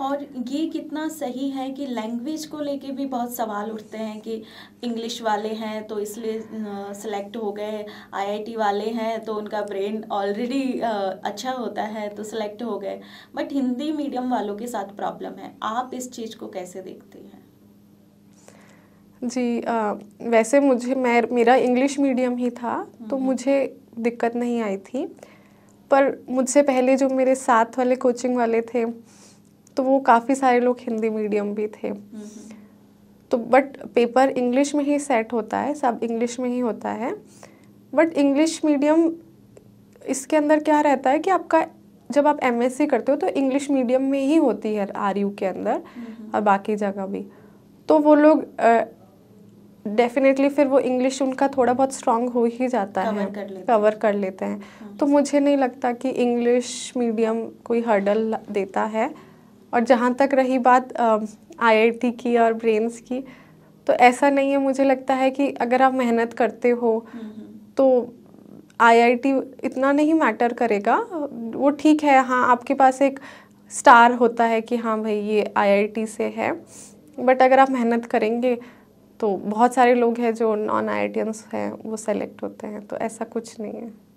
और ये कितना सही है कि लैंग्वेज को लेके भी बहुत सवाल उठते हैं कि इंग्लिश वाले हैं तो इसलिए सिलेक्ट हो गए आईआईटी वाले हैं तो उनका ब्रेन ऑलरेडी अच्छा होता है तो सिलेक्ट हो गए बट हिंदी मीडियम वालों के साथ प्रॉब्लम है आप इस चीज़ को कैसे देखते हैं जी आ, वैसे मुझे मैं मेरा इंग्लिश मीडियम ही था तो हम्म। मुझे दिक्कत नहीं आई थी पर मुझसे पहले जो मेरे साथ वाले कोचिंग वाले थे तो वो काफ़ी सारे लोग हिंदी मीडियम भी थे तो बट पेपर इंग्लिश में ही सेट होता है सब इंग्लिश में ही होता है बट इंग्लिश मीडियम इसके अंदर क्या रहता है कि आपका जब आप एम करते हो तो इंग्लिश मीडियम में ही होती है आर के अंदर और बाकी जगह भी तो वो लोग डेफिनेटली फिर वो इंग्लिश उनका थोड़ा बहुत स्ट्रांग हो ही जाता कवर है कर कवर कर लेते हैं हाँ। तो मुझे नहीं लगता कि इंग्लिश मीडियम कोई हर्डल देता है और जहाँ तक रही बात आईआईटी की और ब्रेन्स की तो ऐसा नहीं है मुझे लगता है कि अगर आप मेहनत करते हो हम्म। तो आईआईटी इतना नहीं मैटर करेगा वो ठीक है हाँ आपके पास एक स्टार होता है कि हाँ भाई ये आईआईटी से है बट अगर आप मेहनत करेंगे तो बहुत सारे लोग हैं जो नॉन आई हैं वो सेलेक्ट होते हैं तो ऐसा कुछ नहीं है